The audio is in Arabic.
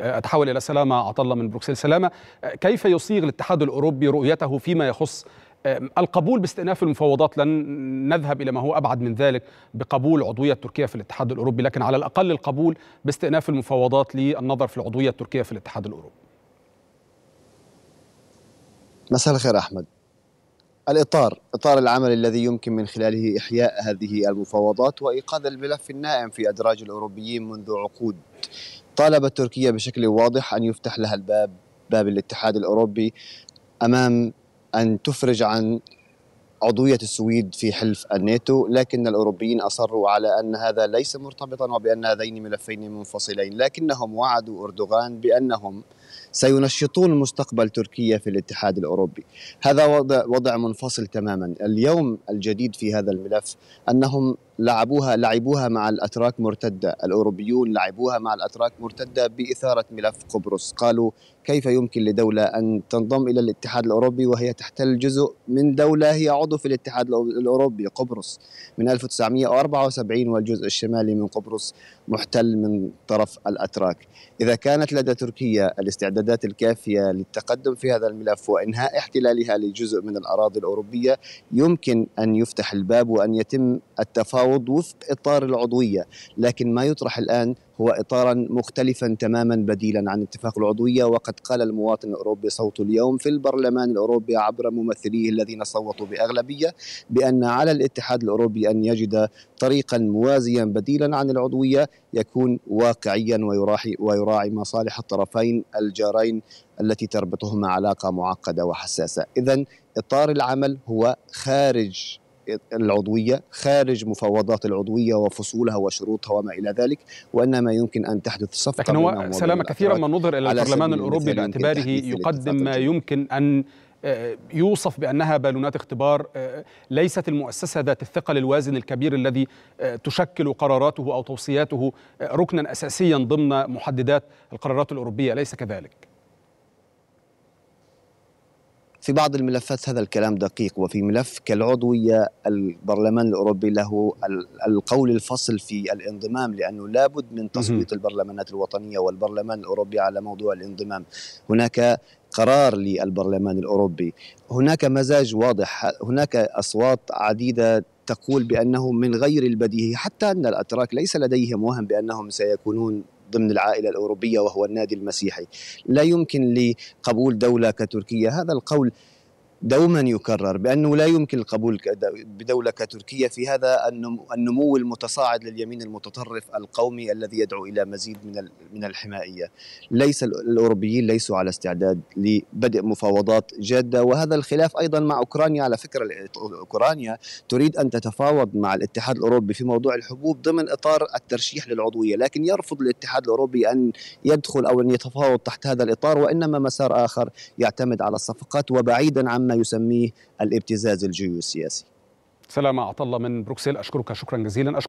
أتحول إلى سلامة عطلة من بروكسل سلامة كيف يصيغ الاتحاد الأوروبي رؤيته فيما يخص القبول باستئناف المفاوضات لن نذهب إلى ما هو أبعد من ذلك بقبول عضوية تركيا في الاتحاد الأوروبي لكن على الأقل القبول باستئناف المفاوضات للنظر في العضوية التركية في الاتحاد الأوروبي مساء الخير أحمد الإطار إطار العمل الذي يمكن من خلاله إحياء هذه المفاوضات وإيقاظ الملف النائم في أدراج الأوروبيين منذ عقود طالبت تركيا بشكل واضح أن يفتح لها الباب باب الاتحاد الأوروبي أمام أن تفرج عن عضوية السويد في حلف الناتو لكن الأوروبيين أصروا على أن هذا ليس مرتبطا وبأن هذين ملفين منفصلين لكنهم وعدوا أردوغان بأنهم سينشطون مستقبل تركيا في الاتحاد الأوروبي هذا وضع, وضع منفصل تماما اليوم الجديد في هذا الملف أنهم لعبوها لعبوها مع الاتراك مرتده، الاوروبيون لعبوها مع الاتراك مرتده باثاره ملف قبرص، قالوا كيف يمكن لدوله ان تنضم الى الاتحاد الاوروبي وهي تحتل جزء من دوله هي عضو في الاتحاد الاوروبي قبرص من 1974 والجزء الشمالي من قبرص محتل من طرف الاتراك. اذا كانت لدى تركيا الاستعدادات الكافيه للتقدم في هذا الملف وانهاء احتلالها لجزء من الاراضي الاوروبيه، يمكن ان يفتح الباب وان يتم التفاوض التعاضد وفق اطار العضويه، لكن ما يطرح الان هو اطارا مختلفا تماما بديلا عن اتفاق العضويه وقد قال المواطن الاوروبي صوته اليوم في البرلمان الاوروبي عبر ممثليه الذين صوتوا باغلبيه بان على الاتحاد الاوروبي ان يجد طريقا موازيا بديلا عن العضويه يكون واقعيا ويراعي ويراعي مصالح الطرفين الجارين التي تربطهما علاقه معقده وحساسه، اذا اطار العمل هو خارج العضوية خارج مفاوضات العضوية وفصولها وشروطها وما إلى ذلك وإنما يمكن أن تحدث صفقة لكن هو سلامة كثيرا ما نظر إلى البرلمان الأوروبي باعتباره يقدم ما يمكن أن آه، يوصف بانها بالونات اختبار آه، ليست المؤسسه ذات الثقل الوازن الكبير الذي آه، تشكل قراراته او توصياته ركنا اساسيا ضمن محددات القرارات الاوروبيه اليس كذلك؟ في بعض الملفات هذا الكلام دقيق وفي ملف كالعضوية البرلمان الأوروبي له القول الفصل في الانضمام لأنه لابد من تصويت البرلمانات الوطنية والبرلمان الأوروبي على موضوع الانضمام هناك قرار للبرلمان الأوروبي هناك مزاج واضح هناك أصوات عديدة تقول بأنه من غير البديهي حتى أن الأتراك ليس لديهم وهم بأنهم سيكونون ضمن العائله الاوروبيه وهو النادي المسيحي لا يمكن لقبول دوله كتركيا هذا القول دوما يكرر بانه لا يمكن القبول بدوله كتركيا في هذا النمو المتصاعد لليمين المتطرف القومي الذي يدعو الى مزيد من من الحمائيه. ليس الاوروبيين ليسوا على استعداد لبدء مفاوضات جاده وهذا الخلاف ايضا مع اوكرانيا على فكره اوكرانيا تريد ان تتفاوض مع الاتحاد الاوروبي في موضوع الحبوب ضمن اطار الترشيح للعضويه لكن يرفض الاتحاد الاوروبي ان يدخل او ان يتفاوض تحت هذا الاطار وانما مسار اخر يعتمد على الصفقات وبعيدا عن عما يسميه الابتزاز الجيوسياسي سلام عطلة من بروكسل أشكرك شكرا جزيلا أشكر